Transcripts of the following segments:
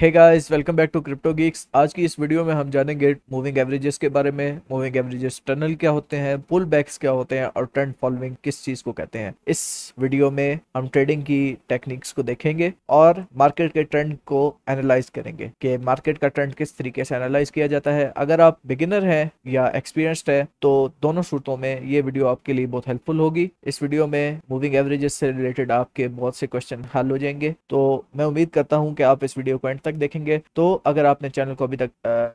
hey guys welcome back to Crypto Geeks आज की इस वीडियो में हम जानेंगे मूविंग एवरेजेस के बारे में मूविंग एवरेजेस टनल क्या होते हैं पुल बैक्स क्या होते हैं और ट्रेंड फॉलोइंग किस चीज को कहते हैं इस वीडियो में हम ट्रेडिंग की टेक्निक्स को देखेंगे और मार्केट के ट्रेंड को एनालाइज करेंगे कि मार्केट का ट्रेंड किस तरीके से एनालाइज किया जाता है अगर आप बिगिनर है या एक्सपीरियंसड है तो दोनों सूरतों में ये वीडियो आपके लिए बहुत हेल्पफुल होगी इस वीडियो में मूविंग एवरेजेस से रिलेटेड आपके बहुत से क्वेश्चन हल हो जाएंगे तो मैं उम्मीद करता हूँ कि आप इस वीडियो को एंड तक देखेंगे तो अगर आपने चैनल को अभी तक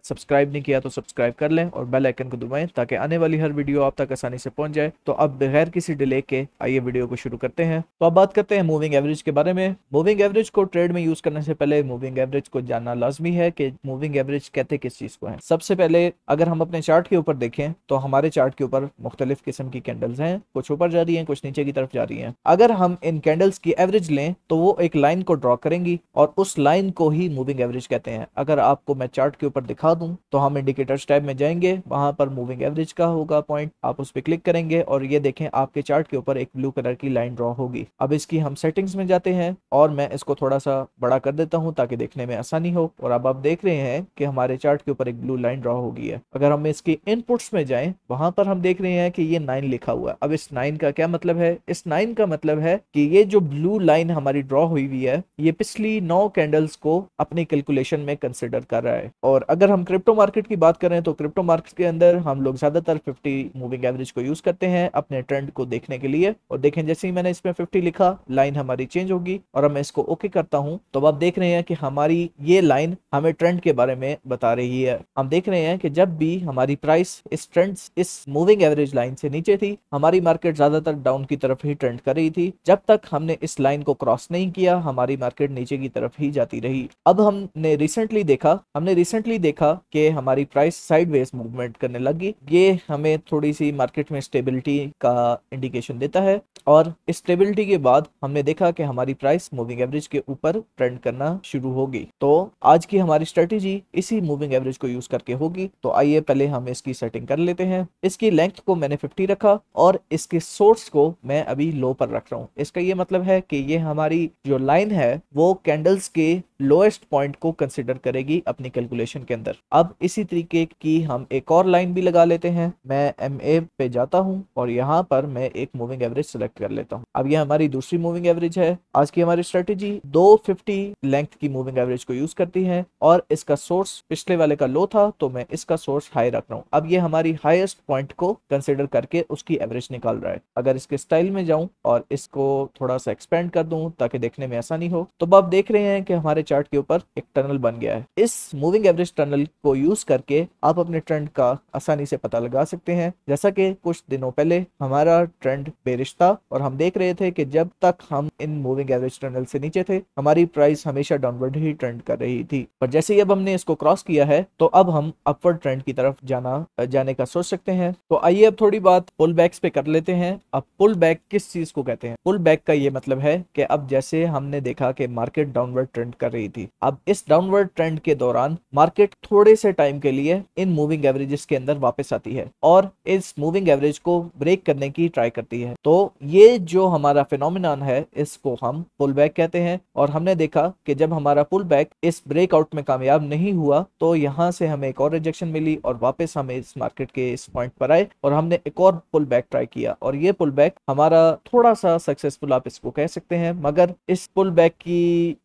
सब्सक्राइब नहीं किया तो सब्सक्राइब कर लें और बेल आइकन को दबाएं ताकि आने वाली हर वीडियो आप तक आसानी से पहुंच जाए तो अब बगैर किसी डिले के आइए वीडियो को शुरू करते हैं तो अब बात करते हैं मूविंग एवरेज के बारे में मूविंग एवरेज को ट्रेड में यूज करने से पहले मूविंग एवरेज को जानना लाजमी है कि मूविंग एवरेज कहते किस चीज को है सबसे पहले अगर हम अपने चार्ट के ऊपर देखें तो हमारे चार्ट के ऊपर मुख्तलिफ किस्म की कैंडल्स हैं कुछ ऊपर जा रही हैं कुछ नीचे की तरफ जा रही हैं अगर हम इन कैंडल्स की एवरेज लें तो वो एक लाइन को ड्रॉ करेंगी और उस लाइन को ही मूविंग एवरेज कहते हैं अगर आपको मैं चार्ट के ऊपर दिखा दूं तो हम इंडिकेटर्स टाइप में जाएंगे वहां पर मूविंग एवरेज का होगा पॉइंट आप उस पर क्लिक करेंगे और ये देखें आपके चार्ट के ऊपर एक ब्लू कलर की लाइन ड्रॉ होगी अब इसकी हम सेटिंग्स में जाते हैं और मैं इसको थोड़ा सा बड़ा कर देता हूँ ताकि देखने में आसानी हो और अब आप देख रहे हैं कि हमारे चार्ट के ऊपर एक ब्लू लाइन ड्रॉ होगी है अगर हम इसके इनपुट्स में जाए वहां पर हम देख रहे हैं कि ये नाइन लिखा हुआ है अब इस नाइन का क्या मतलब है इस नाइन का मतलब है कि ये जो ब्लू लाइन हमारी ड्रॉ हुई हुई है ये पिछली नौ कैंडल्स को अप अपनी कैलकुलेशन में कंसिडर कर रहा है और अगर हम क्रिप्टो मार्केट की बात करें तो क्रिप्टो मार्केट के अंदर हम लोग ज्यादातर फिफ्टी मूविंग एवरेज को यूज करते हैं अपने ट्रेंड को देखने के लिए और देखें जैसे ही मैंने इसमें फिफ्टी लिखा लाइन हमारी चेंज होगी और मैं इसको ओके करता हूँ तो आप देख रहे हैं कि हमारी ये लाइन हमें ट्रेंड के बारे में बता रही है हम देख रहे हैं कि जब भी हमारी प्राइस इस ट्रेंड इस मूविंग एवरेज लाइन से नीचे थी हमारी मार्केट ज्यादातर डाउन की तरफ ही ट्रेंड कर रही थी जब तक हमने इस लाइन को क्रॉस नहीं किया हमारी मार्केट नीचे की तरफ ही जाती रही अब हमने रिसेंटली देखा हमने रिसेंटली देखा कि हमारी प्राइस साइडवेज मूवमेंट करने लगी ये हमें थोड़ी सी मार्केट में स्टेबिलिटी का इंडिकेशन देता है और स्टेबिलिटी के बाद हमने देखा कि हमारी प्राइस मूविंग एवरेज के ऊपर ट्रेंड करना शुरू होगी तो आज की हमारी स्ट्रेटेजी इसी मूविंग एवरेज को यूज करके होगी तो आइए पहले हम इसकी सेटिंग कर लेते हैं इसकी लेंथ को मैंने फिफ्टी रखा और इसके सोर्स को मैं अभी लो पर रख रहा हूँ इसका ये मतलब है कि ये हमारी जो लाइन है वो कैंडल्स के लोएस्ट पॉइंट को कंसिडर करेगी अपनी कैलकुलेशन के अंदर अब इसी तरीके की हम एक और लाइन भी लगा लेते हैं मैं एम ए पे जाता हूँ और यहाँ पर मैं एक मूविंग एवरेज सेलेक्ट कर लेता हूँ अब यह हमारी दूसरी मूविंग एवरेज है आज की हमारी स्ट्रेटेजी 250 लेंथ की मूविंग एवरेज को यूज करती है और इसका सोर्स पिछले वाले का लो था तो मैं इसका सोर्स हाई रख रहा हूँ अब ये हमारी हाईएस्ट पॉइंट को कंसिडर करके उसकी एवरेज निकाल रहा है अगर इसके स्टाइल में जाऊं और इसको थोड़ा सा एक्सपेंड कर दूं ताकि देखने में आसानी हो तो अब आप देख रहे हैं कि हमारे चार्ट के ऊपर एक टनल बन गया है इस मूविंग एवरेज टनल को यूज करके आप अपने ट्रेंड का आसानी से पता लगा सकते हैं जैसा कि कुछ दिनों पहले हमारा ट्रेंड बेरिश था और हम देख रहे थे कि जब तक हम इन मूविंग एवरेज टनल से नीचे थे हमारी प्राइस हमेशा डाउनवर्ड ही ट्रेंड कर रही थी पर जैसे ही अब हमने इसको क्रॉस किया है तो अब हम अपवर्ड ट्रेंड की तरफ जाना जाने का सोच सकते हैं तो आइए अब थोड़ी बात पुल बैक्स पे कर लेते हैं अब पुल बैक किस चीज को कहते हैं पुल बैक का ये मतलब है कि अब जैसे हमने देखा कि मार्केट डाउनवर्ड ट्रेंड कर रही थी अब इस डाउनवर्ड ट्रेंड के दौरान मार्केट थोड़े से टाइम के लिए इन मूविंग एवरेजेस के अंदर वापस आती है और इस मूविंग एवरेज को ब्रेक करने की ट्राई करती है तो ये जो हमारा फिनोमिनन है इसको हम पुल बैक कहते हैं और हमने देखा कि जब हमारा पुल बैक इस ब्रेकआउट में कामयाब नहीं हुआ तो यहाँ से हमें एक और रिजेक्शन मिली और वापस हमें इस मार्केट के इस पॉइंट पर आए और हमने एक और पुल बैक ट्राई किया और ये पुल बैक हमारा थोड़ा सा सक्सेसफुल आप इसको कह सकते हैं मगर इस पुल बैक की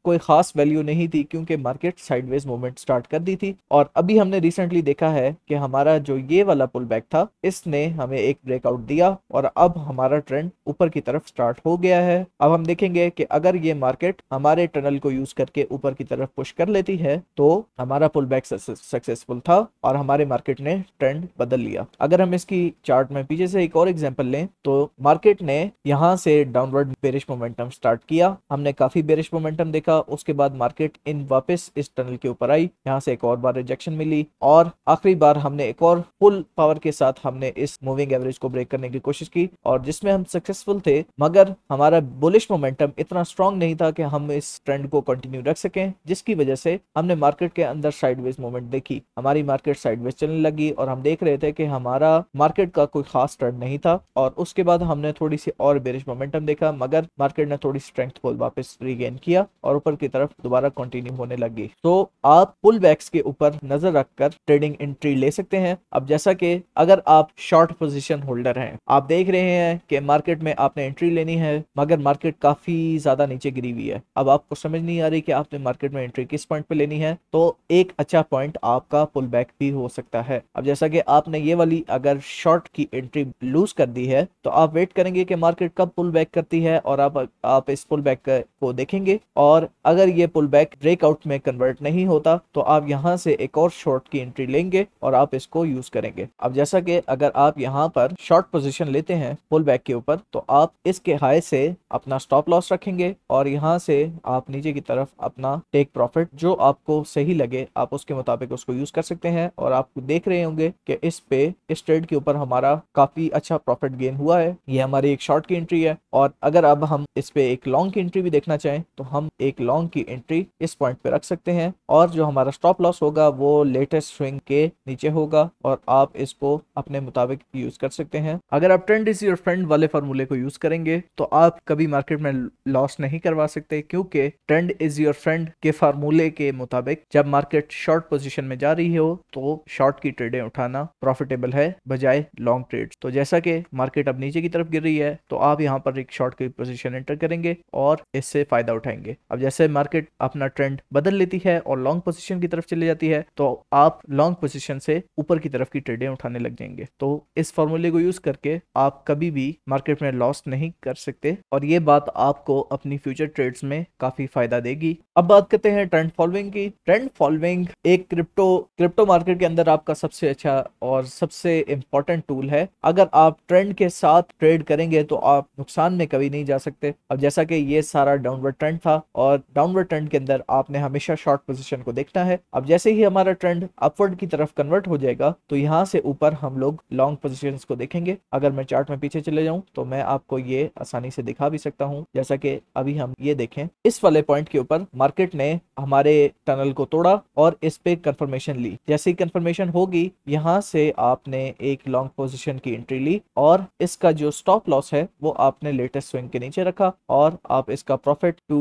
कोई खास वैल्यू वैल्यू नहीं थी क्योंकि मार्केट साइडवेज मूवमेंट स्टार्ट कर दी थी और अभी हमने रिसेंटली देखा है कि हमारा जो ये वाला पुल बैक था इसने हमें एक ब्रेकआउट दिया और अब हमारा ट्रेंड ऊपर की तरफ स्टार्ट हो गया है अब हम देखेंगे कि अगर ये मार्केट हमारे टनल को यूज करके ऊपर की तरफ पुश कर लेती है तो हमारा पुल बैक सक्सेसफुल था और हमारे मार्केट ने ट्रेंड बदल लिया अगर हम इसकी चार्ट में पीछे से एक और एग्जाम्पल लें तो मार्केट ने यहाँ से डाउनवर्ड बेरिश मोमेंटम स्टार्ट किया हमने काफी बेरिश मोमेंटम देखा उसके बाद मार्केट इन वापस इस टनल के ऊपर आई यहाँ से एक और बार रिजेक्शन मिली और आखिरी बार हमने एक और फुल पावर के साथ हमने इस मूविंग एवरेज को ब्रेक करने की कोशिश की और जिसमें हम सक्सेसफुल थे मगर हमारा बुलिश मोमेंटम इतना स्ट्रांग नहीं था कि हम इस ट्रेंड को कंटिन्यू रख सकें जिसकी वजह से हमने मार्केट के अंदर साइडवेज मूवमेंट देखी हमारी मार्केट साइडवेज चलने लगी और हम देख रहे थे कि हमारा मार्केट का कोई खास ट्रेंड नहीं था और उसके बाद हमने थोड़ी सी और बेरिश मोमेंटम देखा मगर मार्केट ने थोड़ी स्ट्रेंथ को वापस रिगेन किया और ऊपर की तरफ दोबारा दोबारा कंटिन्यू होने लगी तो आप पुल बैक्स के ऊपर नजर रखकर ट्रेडिंग एंट्री ले सकते हैं अब जैसा कि अगर आप शॉर्ट पोजीशन होल्डर हैं आप देख रहे हैं कि मार्केट में आपने एंट्री लेनी है मगर मार्केट काफी ज्यादा नीचे गिरी हुई है अब आपको समझ नहीं आ रही कि आपने मार्केट में एंट्री किस पॉइंट पे लेनी है तो एक अच्छा पॉइंट आपका पुल बैक भी हो सकता है अब जैसा कि आपने ये वाली अगर शॉर्ट की एंट्री लूज कर दी है तो आप वेट करेंगे कि मार्केट कब पुल बैक करती है और आप आप इस पुल बैक को देखेंगे और अगर ये पुल बैक ब्रेकआउट में कन्वर्ट नहीं होता तो आप यहाँ से एक और शॉर्ट की एंट्री लेंगे और आप इसको यूज करेंगे अब जैसा कि अगर आप यहाँ पर शॉर्ट पोजीशन लेते हैं पुल बैक के ऊपर तो आप इसके हाई से अपना स्टॉप लॉस रखेंगे और यहाँ से आप नीचे की तरफ अपना टेक प्रॉफिट जो आपको सही लगे आप उसके मुताबिक उसको यूज कर सकते हैं और आप देख रहे होंगे कि इस पे इस ट्रेड के ऊपर हमारा काफी अच्छा प्रॉफिट गेन हुआ है ये हमारी एक शॉर्ट की एंट्री है और अगर अब हम इस पे एक लॉन्ग की एंट्री भी देखना चाहें तो हम एक लॉन्ग की एंट्री एंट्री इस पॉइंट पे रख सकते हैं और जो हमारा स्टॉप लॉस होगा वो लेटेस्ट स्विंग के नीचे होगा और आप इसको अपने मुताबिक यूज कर सकते हैं अगर आप ट्रेंड इज योर फ्रेंड वाले फॉर्मूले को यूज करेंगे तो आप कभी मार्केट में लॉस नहीं करवा सकते क्योंकि ट्रेंड इज योर फ्रेंड के फार्मूले के मुताबिक जब मार्केट शॉर्ट पोजिशन में जा रही हो तो शॉर्ट की ट्रेडें उठाना प्रॉफिटेबल है बजाय लॉन्ग ट्रेड तो जैसा कि मार्केट अब नीचे की तरफ गिर रही है तो आप यहाँ पर एक शॉर्ट की पोजिशन एंटर करेंगे और इससे फायदा उठाएंगे अब जैसे मार्केट अपना ट्रेंड बदल लेती है और लॉन्ग पोजिशन की तरफ चली जाती है तो आप लॉन्ग पोजिशन से ऊपर की तरफ की ट्रेडें उठाने लग जाएंगे तो इस फॉर्मूले को यूज करके आप कभी भी मार्केट में लॉस नहीं कर सकते और ये बात आपको अपनी फ्यूचर ट्रेड्स में काफी फायदा देगी अब बात करते हैं ट्रेंड फॉलोइंग की ट्रेंड फॉलोइंग एक क्रिप्टो क्रिप्टो मार्केट के अंदर आपका सबसे अच्छा और सबसे इम्पोर्टेंट टूल है अगर आप ट्रेंड के साथ ट्रेड करेंगे तो आप नुकसान में कभी नहीं जा सकते अब जैसा कि ये सारा डाउनवर्ड ट्रेंड था और डाउनवर्ड ट्रेंड के के अंदर आपने हमेशा शॉर्ट पोजिशन को देखना है अब जैसे ही हमारा ट्रेंड अपवर्ड की तरफ कन्वर्ट हो जाएगा तो यहाँ से ऊपर हम लोग लॉन्ग पोजिशन को देखेंगे अगर मैं चार्ट में पीछे चले जाऊँ तो मैं आपको ये आसानी से दिखा भी सकता हूँ जैसा की अभी हम ये देखें इस वाले पॉइंट के ऊपर मार्केट ने हमारे टनल को तोड़ा और इस पे कंफर्मेशन ली जैसे ही कंफर्मेशन होगी यहाँ से आपने एक लॉन्ग पोजीशन की एंट्री ली और इसका जो स्टॉप लॉस है वो आपने लेटेस्ट स्विंग के नीचे रखा और आप इसका प्रॉफिट टू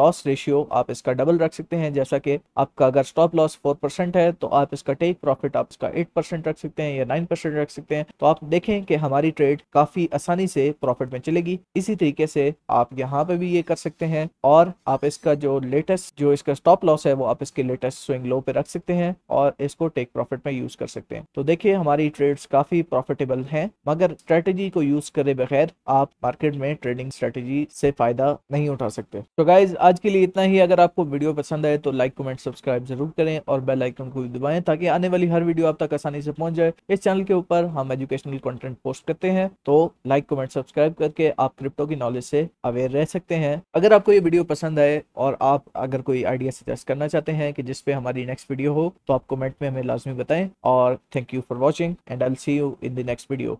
लॉस रेशियो आप इसका डबल रख सकते हैं जैसा कि आपका अगर स्टॉप लॉस फोर परसेंट है तो आप इसका टेक प्रॉफिट आप इसका एट परसेंट रख सकते हैं या नाइन परसेंट रख सकते हैं तो आप देखें कि हमारी ट्रेड काफी आसानी से प्रॉफिट में चलेगी इसी तरीके से आप यहाँ पे भी ये कर सकते हैं और आप इसका जो लेटेस्ट जो इसका स्टॉप लॉस है वो आप इसके लेटेस्ट स्विंग लो पे रख सकते हैं और इसको टेक प्रॉफिट में यूज कर सकते हैं तो देखिए हमारी ट्रेड्स काफी प्रॉफिटेबल हैं मगर स्ट्रेटेजी को यूज करे बगैर आप मार्केट में ट्रेडिंग स्ट्रेटेजी से फायदा नहीं उठा सकते तो गाइज आज के लिए इतना ही अगर आपको वीडियो पसंद आए तो लाइक कमेंट सब्सक्राइब जरूर करें और बेल आइकन को भी दबाएं ताकि आने वाली हर वीडियो आप तक आसानी से पहुंच जाए इस चैनल के ऊपर हम एजुकेशनल कंटेंट पोस्ट करते हैं तो लाइक कमेंट सब्सक्राइब करके आप क्रिप्टो की नॉलेज से अवेयर रह सकते हैं अगर आपको ये वीडियो पसंद आए और आप अगर कोई आइडिया सजेस्ट करना चाहते हैं कि जिसपे हमारी नेक्स्ट वीडियो हो तो आप कॉमेंट में हमें लाजमी बताएं और thank you for watching and I see you in the next video